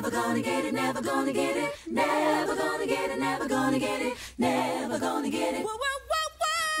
never gonna get it, never gonna get it, never gonna get it, never gonna get it, never gonna get it.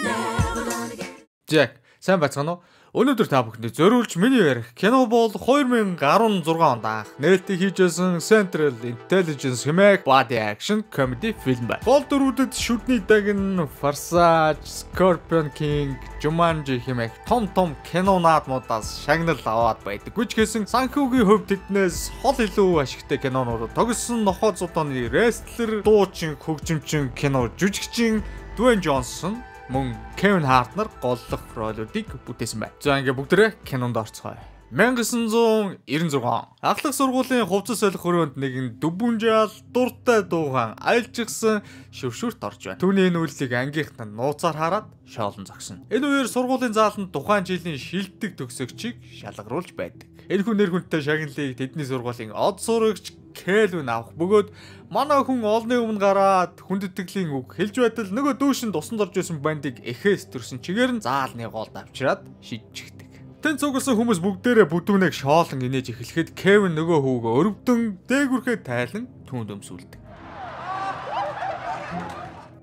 Never gonna get it. Jack, сайн бацгаана уу? Өнөөдөр та бүхэнд зориулж миний ярих кино бол 2016 онд анх нээлттэй хийжсэн Central Intelligence хэмээх body action comedy фильм байна. Гол дөрүүдэд шүдний даг нь Farsage, Scorpion King, Jumanji хэмээх том том кино наадмуудаас шагнал аваад байдаг. Гүч гэсэн санхүүгийн хувьд тэднээс хол илүү ашигтай кинонууд тогсон нохоо зудооны wrestler, дуучин, хөгжимчин кино, жүжигчин Дуэн Джонсон мөн Кевин Харт нар голлох ролуудыг бүтээсэн байна. За ингээ бүгдээрээ кинонд орцгоё. 1996 он ахлах сургуулийн хувцас солих хөрөөнд нэгэн дүбүнжаал дуртай дуухан айлжгсан шөвшөрт орж байна. Түүний энэ үйллийг ангийнхан нь нууцаар хараад шоолон зогсно. Энэ үеэр сургуулийн зааланд тухайн жилийн шилдэг төгсөгчийг шалгаруулж байдаг. Энэ хүн нэр хүндтэй шагналыг тэдний сургуулийн од сурагч Кэлвин авах. Бөгөөд манай хүн олны өмнө гараад хүндэтгэлийн үг хэлж байтал нөгөө дүүшин дусан зорж исэн бандыг эхэс төрсөн чигээр нь заалны голд авчираад шидчихдэг. Тэн цугсан хүмүүс бүгдээрээ бүдүүнэг шоолон инээж эхлэхэд Кевин нөгөө хүүг өрөвдөн дээгүрхээ тайлан түүнд өмсүүлдэг.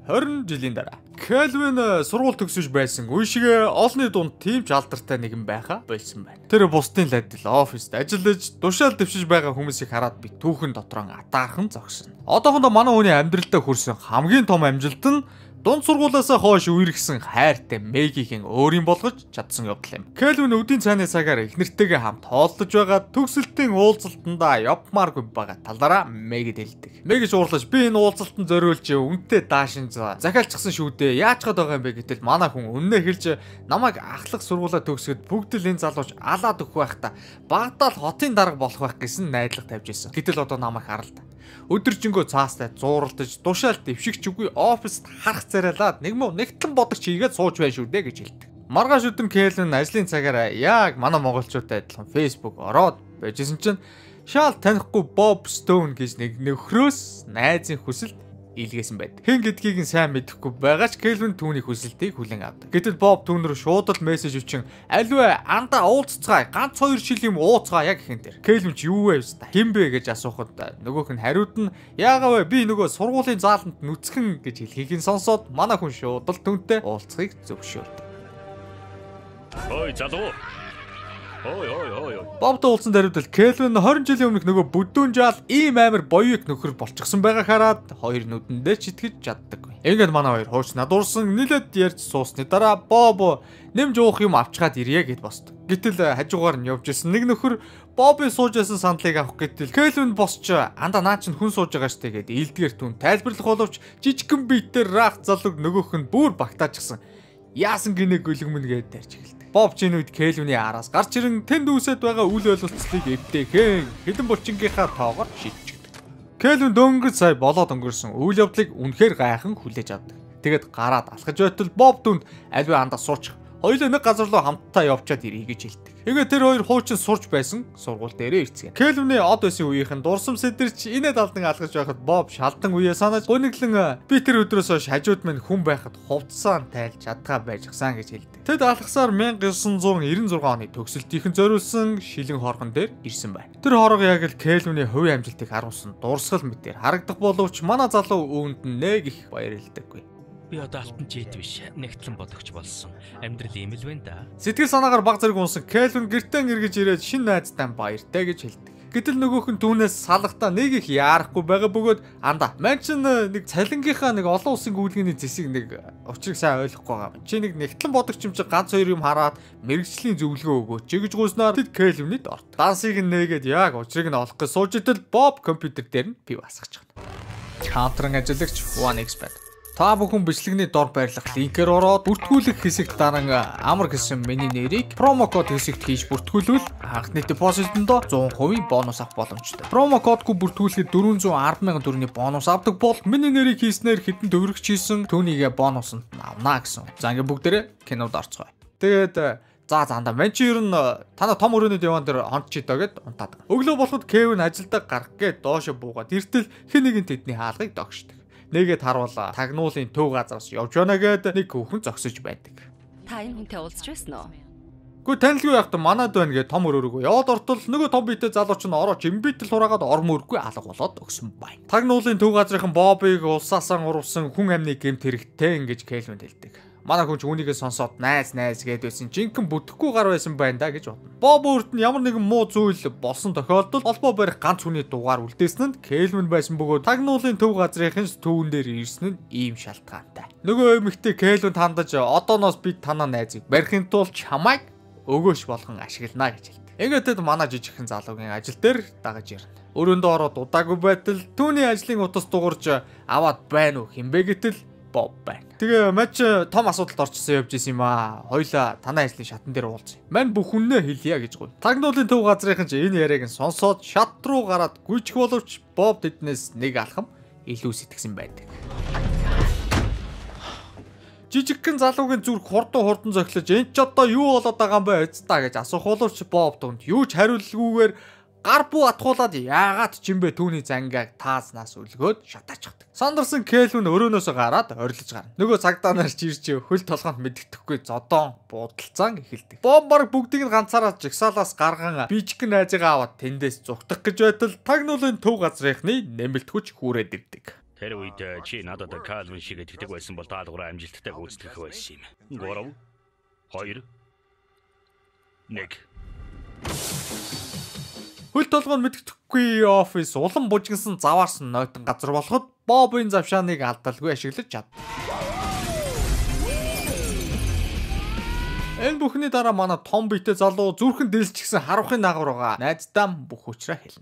20 жилийн дараа Кэлвин э, сургууль төгсөж байсан үешгээ олны дунд тийм ч алдартай нэгэн байха болсон байна. Тэр бусдын ладил оффист ажиллаж, тушаал дэвшиж байгаа хүмүүсийг хараад би түүхэн дотроо атаархан зогшин. Одоохондоо манай хүний амьдралдаа хүрсэн хамгийн том амжилт нь Дунд сургуулаасаа хойш үерхсэн хайртай Мэгигийн өөрийн болгож чадсан явдал юм. Кэлвин өдийн цайны цагаар эхнэртэйгээ хамт хооллож байгаа төгсөлтийн уулзалтандаа явмааргүй байгаа талаараа Мэгид хэлдэг. Мэгж уурлаж би энэ уулзалтанд зориулж үнтэй даашин за захиалчихсан шүү дээ. Яаж гад байгаа юм бэ гэтэл манай хүн үннээ хэлж намайг ахлах сургуулаа төгсгöd бүгд л энэ залууч алаад өгөх байх та. Багтаал хотын дарга болох байх гэсэн найдлага тавьж ирсэн. Гэтэл одоо намайг харалт. Өдөржингөө цаастай зууралдаж, тушаал дэвшигч үгүй оффист харах царайлаад нэг муу нэгтлэн бодох чийгээд сууж байна шүү дээ гэж хэлдэг. Маргааш өдөр Кэлэн ажлын цагаараа яг манай монголчуудтай адилхан Facebook ороод байжсэн чинь шал танихгүй Bob Stone гэж нэг нөхрөөс найзын хүсэлт илгээсэн байд. Хэн гэдгийг нь сайн мэдэхгүй байгаа ч Келвин түүний хүсэлтийг хүлээн авдаг. Гэтэл Боб түүн рүү шууд л мессеж өчн аливаа анда уулзцгаа ганц хоёр шил юм ууцгаа яг ихэн дээр. Келвин ч юу вэ вэ? Хэн бэ гэж асуухад нөгөөх нь хариуд нь яагаа вэ? Би нөгөө сургуулийн зааланд нүцгэн гэж хэлхийг нь сонсоод манай хүн шууд л түүнтэй уулзахыг зөвшөөрдөг. Ой залуу Бобтой уулзсан даруйдал Келвин 20 жилийн өмнөх нөгөө бүдүүн жаал ийм амар боёыг нөхөр болчихсон байгааг хараад хоёр нүдэндээ ч итгэж чаддаг. Ингээд манай хоёр хуучнаа дуурсан нэлээд ярьж суусны дараа Бобо нэмж уух юм авчгаад ирье гэд босд. Гэтэл хажуугаар нь явж исэн нэг нөхөр Боби сууж байсан сандлыг авах гэтэл Келвин босч андаа наа чинь хүн сууж байгаа штэ гэд илдгэр түн тайлбарлах боловч жижигхэн бийтээр рах залуг нөгөөх нь бүр багтаачихсан. Яасан гинэ гөлгмэн гээд тарьж эхэлт. Боб Жинүүд Кэлвний араас гарч ирэн тэнд үүсэт байгаа үйл ойлголцлыг эвдээхэн хідэн булчингийнхаа тоогоор шийдчихдэг. Кэлвэн дөнгөж сая болоод өнгөрсөн үйл явдлыг үнэхээр гайхан хүлээж авдаг. Тэгэд гараад алхаж байтал Боб дүнд альва андаа суучих. Хоёулаа нэг газар руу хамтдаа явчаад ирье гэж хэлдэг. Тэгээд тэр хоёр хуучин сурч байсан сургууль дээрээ ирцгээе. Келвны од байсан үеийнх нь дурсам сэдэрч инээд алдан алгаж байхад Боб шалдан үеэ санаж гониглан би э, тэр өдрөөсөө шажууд минь хүн байхад хувцсан тайлж чадгаа байжсан гэж хэлдэг. Тэд алхсаар 1996 оны төгсөлтийнхэн зориулсан шилэн хорхон дээр ирсэн байна. Тэр хорго яг л Келвны хувийн амжилтыг харуулсан дурсгал мэтээр харагдах боловч манай залуу үүнд нэг их баярлдаггүй. Би одоо алтан жид биш, нэгтлэн бодогч болсон. Амьдрал ийм л байна да. Сэтгэл санаагаар баг зэрэг унсан Кэлвин гертэн эргэж ирээд шин найзтай баяртай гэж хэлдэг. Гэтэл нөгөөх нь түүнээс салахта нэг их яарахгүй байгаа бөгөөд анда Манчин э, нэг цалингийнхаа нэг олон улсын гүйлгээний зэсийг нэг учрыг сайн ойлгохгүй байгаа. Чи нэг нэгтлэн бодогч юм чи ганц хоёр юм хараад мэрэгжлийн зөвлөгөө өгөөч гэж гуйснаар тэд Кэлвнид орт. Дансыг нь нээгээд яг учрыг нь олох гэж сууж идэл Боб компьютер дээр нь пив асгаж чад. Катран ажиллагч One Expert Та бүхэн бичлэгний дор байрлах линкээр ороод бүртгүүлэх хэсэгт даран амар гэсэн миний нэрийг промо код хэсэгт хийж бүртгүүлвэл анхны депозитондоо 100% бонус авах боломжтой. Промо кодгүй бүртгүүлэхэд 410 сая төгрөний бонус авдаг бол миний нэрийг хийснээр хэдэн төгрөг хийсэн түүнийгээ бонуснд авнаа гэсэн. За ингээ бүгдээрээ кинод орцгоё. Тэгээд э, За заанда мен чи ер нь э, танаа том өрөөний диван дээр хонтч идэ гэд унтаад. Өглөө болоход Кевин ажилдаа гарах гээд доошо буугаад эртэл хэнийгэн тэдний хаалгыг догшдаг. Нэгэд харуула тагнуулын төв газараас явж байна гэд нэг хүүхэн зогсож байдаг. Та энэ хүнтэй уулзч байсан уу? Гү танилгүй яхад манад байна гэ том өрөөгөө яваад ортол нөгөө том биетэй залууч нь ороо жимбитл хураагаад орм өрггүй алга болоод өгсөн байна. Тагнуулын төв газрынхан Бобыг улсаасан урвсан хүн амны гэмт хэрэгтэй ингэж Кэлвин хэлдэг манай хүн ч үнийгээ сонсоод найз найз гээд байсан жинхэнэ бүтэхгүй гар байсан байна да гэж бодно. Боб Өрт нь ямар нэгэн муу зүйл болсон тохиолдолд холбоо барих ганц хүний дугаар үлдээсэн нь Келмэн байсан бөгөөд тагнуулын төв газрынхын түүн дээр ирсэн нь ийм шалтгаантай. Нөгөө эмэгтэй Келмэн тандаж одооноос бид танаа найзыг барихын тулд чамайг өгөөш болгон ашиглана гэж хэлдэг. Ингээд манай жижигхэн залуугийн ажил дээр дагаж ирнэ өрөөндөө ороод удаагүй байтал түүний ажлын утас дуурж аваад байна уу хэмбэ гэтэл Боб байна. Тэгээ матч э, том асуудалд орчсон явж исэн юм аа. Хоёлаа танай ажлын шатан дээр уулзъя. Мань бүх үннээ хэлье гэж гуй. Тагнуулын төв газрынхан ч энэ яриаг нь сонсоод шат руу гараад гүйчих боловч Боб тэднээс нэг алхам илүү сэтгсэн байдаг. Жижигхэн залуугийн зүрх хурдан хурдан зохилож энэ ч одоо юу болоод байгаа юм бэ эцтаа гэж асуух боловч Боб дунд юу ч хариулгүйгээр гар буу атгуулад яагаад жимбэ түүний зангааг тааснаас үлгөөд шатаачихдаг. Сондерсон Кэлвин өрөөнөөсөө гараад орилж гарна. Нөгөө цагдаа нар ч ирж хөл толгоонд мэддэхгүй зодон буудалцаан эхэлдэг. Бомбар бүгдийг нь ганцаараа жигсаалаас гарган бичгэн найзыгаа аваад тэндээс зүгтах гэж байтал тагнуулын төв газрынхны нэмэлт хүч хүрээд ирдэг. Тэр үед э, чи надад Калвин шиг итгэдэг байсан бол таалгаараа амжилттай гүйцэтгэх байсан юм. 3 2 1 Хөл толгойн мэддэхгүй офис улан бужигнсан заваарсан нойтон газар болоход Бобын завшааныг алдалгүй ашиглаж чад. Энэ бүхний дараа манай том битэ залуу зүрхэн дэлсчихсэн харвахын наагур байгаа. Найздаа бүх хүчрээ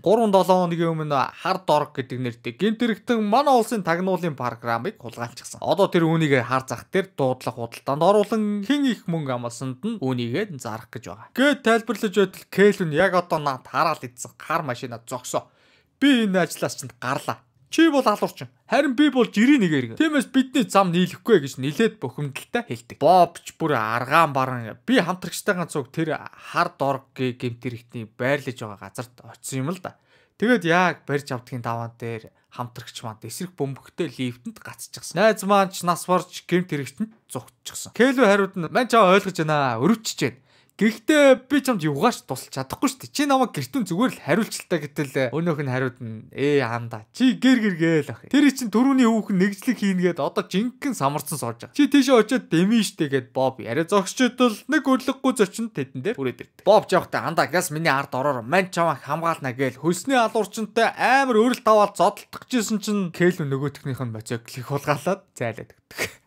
хэл. 3-7 хоногийн өмнө Хар Дорг гэдэг нэртэй гинт хэрэгтэн манай улсын тагнуулын програмыг хулгайлчихсан. Одоо тэр үүнийг хар зах дээр дуудлах худалдаанд оруулан хэн их мөнгө амлсанд нь үүнийгээ зарах гэж байгаа. Гэт тайлбарлаж байтал Кэлвин яг одоо наад хараал идсэн хар машина зогсоо. Би энэ ажлаас чинь гарлаа Чи бол алуурчин. Харин би бол жирийн нэг эргэн. Тиймээс бидний зам нийлэхгүй гэж нилээд бухимдалтай хэлдэг. Бобч бүр аргаан баран би хамтрагчтайгаа цуг тэр хар дорггийн гемтэрэгтний байрлаж байгаа газарт очсон юм л да. Тэгэд яг барьж авдгийн даваан дээр хамтрагч манд эсрэг бөмбөгтэй лифтэнд гацчихсан. Найз маань ч нас борж гэмт хэрэгтэнд зүгтчихсэн. Кэлүү хариуд нь "Ман чаа ойлгож байна аа, өрөвчж байна. Гэхдээ би чамд юугаач тусалж чадахгүй шүү дээ. Чи намайг гэртүн зүгээр л хариулчльтай гэтэл э, өнөөх нь хариуд нь ээ анда. Чи гэр гэргээл ах. Тэр чинь түрүүний хүүхэн нэгжлэг хийнгээд одоо жинхэнэ самарцсан сууж байгаа. Чи тийшээ очиод дэмэн штэ гэд Боб яриа зогсчдол нэг өрлөггүй зочинд тетэн дээр хүрээд ирдэ. Боб жоохтой анда газ миний ард ороороо мань чамаа хамгаална гээл хөлсний алуурчтай амар өөрлөлт аваад зодтолтгож исэн чинь Кэл нөгөөтхнийх нь моциклыг хулгаалаад зайлаад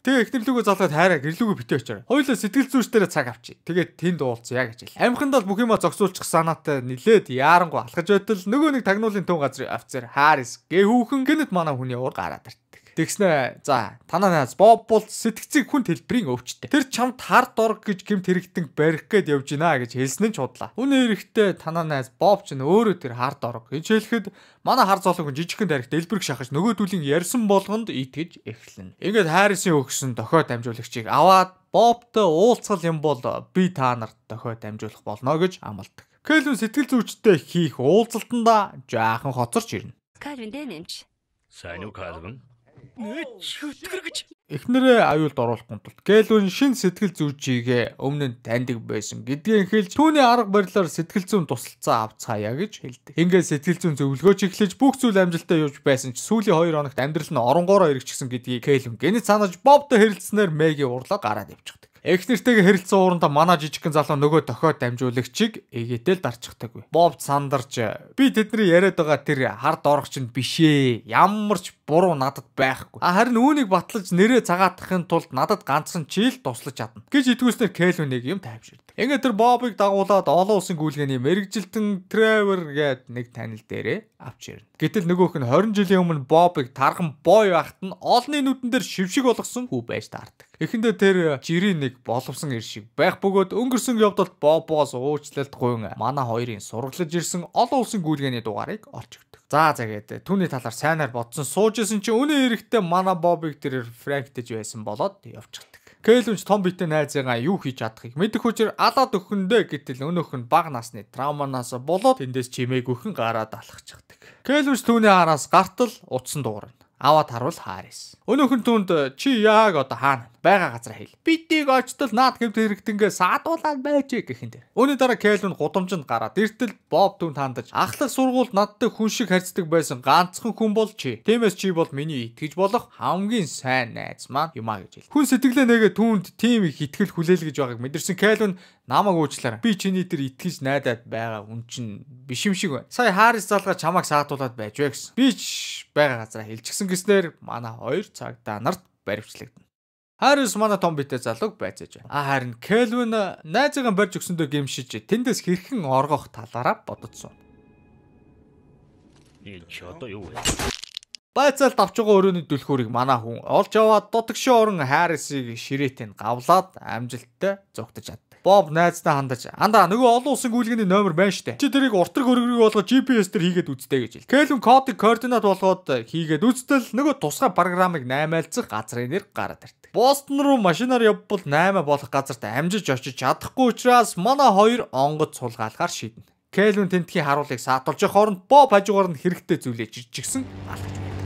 Тэгээ эхнэрлүүгөө залгаад хайраа гэрлүүгөө битээ очиорой. Хоёулаа сэтгэл зүйчдэрээ цаг авчи. Тэгээд тэнд уулзсан яг ажил. Амхиндаа л бүх юма зогсуулчих санаатай нилээд яарангу алхаж байтал нөгөө нэг тагнуулын төв газрын офицер Харрис гээ хүүхэн гинэд манай хүний уур гараад ирт. Тэгснэ за танаа наас Боб бол сэтгцийн хүн хэлбэрийн өвчтэй. Тэр чамд хард орг гэж гэмт хэрэгтэн барих гээд явж гинэ гэж хэлсэн нь чудлаа. Үнэ эрэхтэй танаа наас Боб ч нөөрэ тэр хард орг гэж хэлэхэд манай хар зоолог хүн жижигхэн тарихт элбэрэг шахаж нөгөөдүүлийн ярьсан болгонд итгэж эхэлнэ. Ингээд Харрисын өгсөн дохио дамжуулагчийг аваад Бобтой уулзгал юм бол би та нарт дохио дамжуулах болно гэж амлалдаг. Кэлвин сэтгэл зүйчтэй хийх уулзалтандаа жаахан хоцорч ирнэ. Кэлвин дэ нэмч. Сайн уу Кэлвин? хөтгөр гэж эхнэрээ аюулд оруулахын тулд гэлүүн шин сэтгэл зүржийгэ өмнө нь таньдаг байсан гэдгийг хэлж түүний арга барилаар сэтгэл зүйн тусалцаа авцгаая гэж хэлдэг. Ингээд сэтгэл зүйн зөвлөгөөч эхлэж бүх зүйл амжилттай явж байсан ч сүүлийн 2 хоногт амьдрал нь оронгоороо эргэчихсэн гэдгийг гэлүүн гэнэ санаж бовдо хэрэлцсээр Мэги урлаг гараад явчихдаг. Эх нэртэйгээ хэрэлцсэн ууранда манай жижигхэн залуу нөгөө дохиод дамжуулагчийг эгээтэл дарчихдаггүй. Боб сандарч би тэдний яриад байгаа тэр хард орох чинь биш ээ. Ямар ч буруу надад байхгүй. А харин үүнийг батлаж нэрээ цагаатахын тулд надад ганцхан чийл туслаж чадна гэж итгүүлснээр Кэлвинийг юм тайвширдаг. Ингээ тэр Бобыг дагуулад олон улсын гүйлгээний мэрэгжилтэн Тревер гээд нэг танил дээрээ авч ирнэ. Гэтэл нөгөөх нь 20 жилийн өмнө Бобыг тархан бой байхад нь олонний нүдэн дээр шившиг болгосон хүү байж таардаг. Эхэндээ тэр жирийн нэг боловсон ир шиг байх бөгөөд өнгөрсөн явдалд Бобоос уучлалт гуйн манай хоёрын сургалж ирсэн олон улсын гүйлгээний дугаарыг олж өгдөг. За загээд түүний талаар сайнаар бодсон суужсэн чинь үнэн хэрэгтээ манай Бобыг тэр фрэнктэж байсан болоод явчихдаг. Кэлвинч том битэн найзыгаа юу хийж чадахыг мэдэх хүчээр алаад өгөхөндөө гэтэл өнөөх нь баг насны травманаас болоод тэндээс чимээг өхөн гараад алхачихдаг. Кэлвинч түүний араас гартал утсан дуурна. Аваад харвал хаарис. Өнөөх нь түнд чи яг одоо хаана байгаа газар хэл. Биднийг очтол наад гэвд хэрэгтэнгээ саадуулаад байжээ гэхэн дээр. Үүний дараа Кэлвин гудамжинд гараад эртэл Боб түн хандаж ахлах сургуульд надтай хүн шиг харьцдаг байсан ганцхан хүн бол чи. Тиймээс чи бол миний итгэж болох хамгийн сайн найз маань юм а гэж хэл. Хүн сэтгэлээ нэгэ түнд тийм их итгэл хүлээл гэж байгааг мэдэрсэн Кэлвин намайг уучлаарай. Би чиний дээр итгэж найдаад байгаа хүн чинь биш юм шиг байна. Сая Харис залгаа чамайг саатуулад байж вэ гэсэн. Би ч байгаа газараа хэлчихсэн гэснээр манай хоёр цаг данарт баривчлагдана. Харис манай том битээ залууг байцааж байна. А харин Келвин э, найзыгаа барьж өгсөндөө гэмшиж тэндээс хэрхэн оргох талаараа бодсон. Энэ ч одоо юу вэ? Байцаалд авч байгаа өрөөний дүлхүүрийг манай хүн олж аваад дутагшийн орон Харисыг ширээтэй нь гавлаад амжилттай зогтож ад. Боб найздаа хандаж андаа нөгөө олон улсын гүйлгээний номер байна штэ. Чи тэрийг уртраг хөргөрөг болгож GPS дээр хийгээд үзтээ гэж хэл. Кэлвин кодыг координат болгоод э, хийгээд үзтэл нөгөө тусгай програмыг 8-аалцах газрын нэр гараад ирдэг. Бостон руу машинаар явбал 8 болох газарт амжиж очиж чадахгүй учраас манай хоёр онгоц сулгаалахар шийднэ. Кэлвин тентхийн харуулыг саатуулж хооронд Боб хажуугаар нь хэрэгтэй зүйлээ жижигсэн алгаж байна.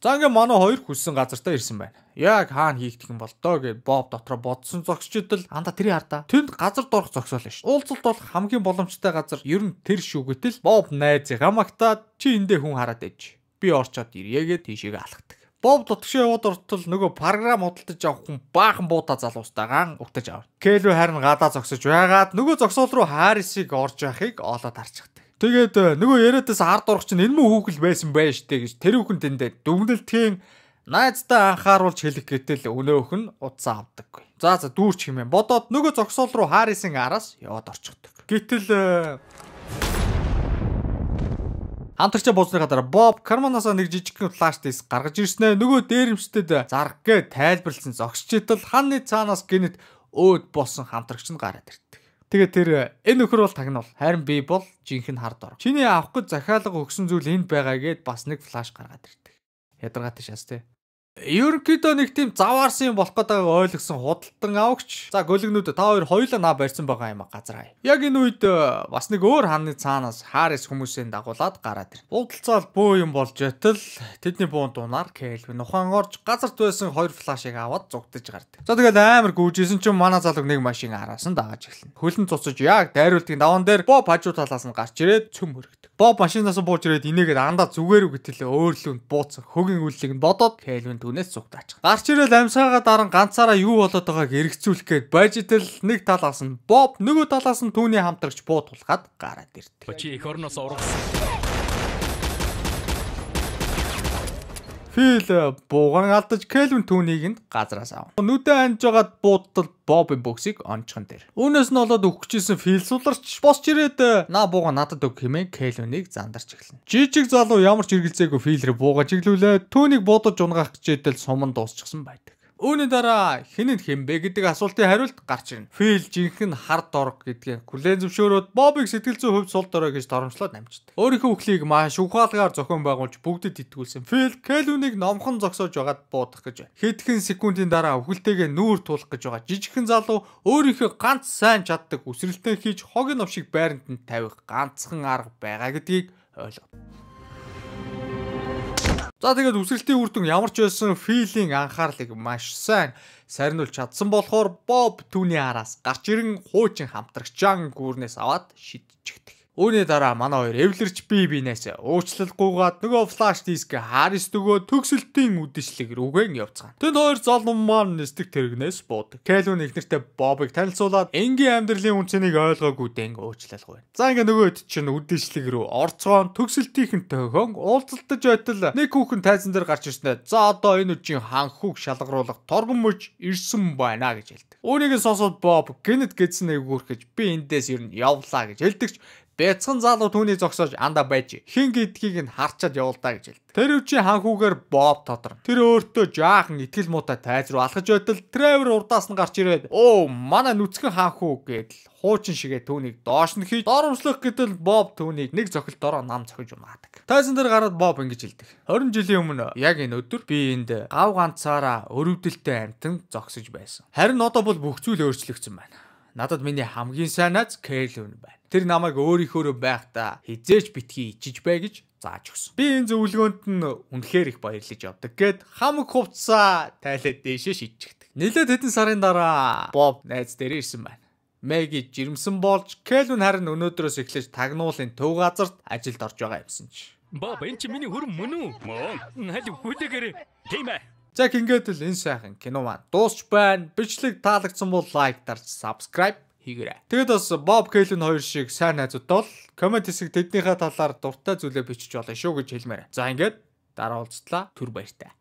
За ингээ манай хоёр хүссэн газартаа ирсэн байна. Яг хаана хийгдэх юм бол доо гэж Боб дотроо бодсон зогсчдэл анда тэрий хардаа. Тэнд газар дорох зогсоол нь ш. Уулзалт бол хамгийн боломжтой газар ер нь тэр шүү гэтэл Боб найзыгаа магтаад чи эндээ хүн хараад ээж. Би орчоод ирье гэд тийшээгээ алхдаг. Боб дотгошоо яваад ортол нөгөө програм худалдаж авах хүн баахан буудаа залуустайгаан угтаж авар. Кэлв харин гадаа зогсож байгаад нөгөө зогсоол руу Харрисыг орж явахыг олоод харчихдаг. Тэгээд э, нөгөө яриадаас ард урах чинь энэ мөн хүүхэл байсан байж тээ гэж тэр хүүхэн тэндээ дүнлэлтгийн найздаа анхааруулж хэлэх гэтэл өнөөх нь утсаа авдаггүй. За за дүүрч хэмээн бодоод нөгөө зогсоол руу хаарисын араас яваад орчихдог. Гэтэл э, Хамтарчаа бууцныхаа дараа Боб Карманасаа нэг жижигхэн флаш диск гаргаж ирсэн ээ. Нөгөө дээрэмчтэд зарах гэ тайлбарлсан зогсчитал ханны цаанаас гинэт өөд болсон хамтрагч нь гараад ирдэг. Тэгээ тэр энэ нөхөр бол тагнал. Харин би бол жинхэнэ хард орох. Чиний авах гэж захиалга өгсөн зүйл энд байгаа гэд бас нэг флаш гаргаад ирдэг. Ядаргаатай шас те. Ерөнхийдөө нэг тийм заваарсан юм болох гэдэг ойлгосон худалдан авагч. За гөлгнүүд та хоёр хоёулаа наа барьсан байгаа юм газар аа. Яг энэ үед э, бас нэг өөр хааны цаанаас Харис хүмүүсээ дагуулад гараад ирнэ. Уудалцаал бөө юм болж ятал тэдний буунд дунаар Келвин ухаан орж газарт байсан хоёр флашийг аваад зугтаж гардаг. За тэгэл амар гүйжсэн чинь манай залуу нэг машин араас нь дагааж эхэлнэ. Хөлн цуцаж яг дайруултын даван дээр боб хажуу талаас нь гарч ирээд цөм хөргдөг. Боб машинаас бууж ирээд инээгээд андаа зүгээр үг гэтэл өөрлөнд бууцсан хөгийн үйллийг нь бодоод Келвин түүнээс зугатаач. Гарч ирэл амьсгаагаа дараа ганцаараа юу болоод байгааг эргэцүүлэх гээд байж итэл нэг талаас нь Боб нөгөө талаас нь түүний хамтрагч буу тулгаад гараад ирдэг. Чи эх орноос ургасан. Фил бууган алдаж Келвин түүнийг газраас ав. Нүдэ анжгаад буудлал Боби боксыг онцгон дээр. Үүнээс нь болоод өгчихсэн Фил суларч босч ирээд э, наа бууга надад өг хэмээн Келвинийг зандарч эхэлнэ. Жижиг залуу ямар ч эргэлзээгүй Филэр бууга чиглүүлээд түүнийг буудаж унгах гэжэдэл сум нь дуусчихсан байдаг. Үүний дараа хэн нь хэмбэ гэдэг асуултын хариулт гарч ирнэ. Фил жинхэнэ хар дорг гэдгээ хүлээн зөвшөөрөөд Бобыг сэтгэл зүйн хувьд сул дорой гэж торомжлоод намждаг. Өөрийнхөө үхлийг маш ухаалгаар зохион байгуулж бүгдэд итгүүлсэн. Фил Кэлүнийг номхон зогсоож байгаад буудах гэж байна. Хэдхэн секундын дараа үхэлтэйгээ нүүр тулах гэж байгаа жижигхэн залуу өөрийнхөө ганц сайн чаддаг үсрэлтэй хийж хог нь овшиг байранд нь тавих ганцхан арга байгаа гэдгийг ойлгов. За тэгээд үсрэлтийн үр дүн ямар ч байсан филийн анхаарлыг маш сайн сарниулж чадсан болохоор Боб түүний араас гарч ирэн хуучин хамтрагчаан гүүрнээс аваад шидчихдэг. Үүний дараа манай хоёр эвлэрч бие биенээс уучлалгүйгээд нөгөө флаш диск Харис нөгөө төгсөлтийн үдэшлэг рүүгэн явцгаана. Тэнд хоёр залуу маань нэстэг тэрэгнээс бууд. Кэлвин их нэртэй Бобыг танилцуулаад энгийн амьдралын үнцнийг ойлгоогүй дэнг уучлалгүй. За ингээ нөгөөд чинь үдэшлэг рүү орцгоон төгсөлтийнхэнтэй хөн уулзалтаж байтал нэг хүүхэн тайзан дээр гарч ирснэ. За одоо энэ үжийн ханхүүг шалгаруулах торгон мөж ирсэн байна гэж хэлдэг. Үүнийг сонсоод Боб гинэт гэдснээ гүрхэж би эндээс ер нь явлаа гэж хэлдэгч Бяцхан залуу түүний зогсоож анда байж хин гэдгийг нь харчаад явуулдаа гэж хэлдэг. Тэр үчи ханхүүгээр Боб тодорно. Тэр өөртөө жаахан итгэл муутай тайз руу алхаж байтал Тревор урдаас нь гарч ирээд "Оо, манай нүцгэн ханхүү" гэдэл хуучин шигээ түүнийг доош нь хийж дор өмслөх гэдэл Боб түүнийг нэг зохилт дороо нам цохиж унаадаг. Тайзан дээр гараад Боб ингэж хэлдэг. 20 жилийн өмнө яг энэ өдөр би энд гав ганцаараа өрөвдөлтөй амтан зогсож байсан. Харин одоо бол бүх зүйл өөрчлөгдсөн байна. Надад миний хамгийн сайн наз Кэлвин байна. Тэр намайг өөрийнхөөрөө байхдаа хизээч битгий ичиж бай гэж зааж өгсөн. Би энэ зөвлөгөөнд нь үнэхээр их баярлаж явдаг гэд хамаг хувцаа тайлаад дээшээ шидчихдэг. Нийлээд хэдэн сарын дараа Боб найз дээр ирсэн байна. Мэгги жирэмсэн болж Кэлвин харин өнөөдрөөс эхлэж тагнуулын төв газарт ажилд орж байгаа юмсан ч. Боб энэ чинь миний хөрм мөн үү? Мөн. Хали хүлээгээрэй. Тийм ээ. Заг ингээд л энэ сайхан кино маань дуусч байна. Бичлэг таалагдсан бол лайк дарж subscribe хийгээрэй. Тэгэд бас Bob Kalen хоёр шиг сайн найзуудтай бол комент хэсэг тэднийхээ талаар дуртай зүйлээ бичиж болно шүү гэж хэлмээр. За ингээд дараа уулзтлаа. Түр баяртай.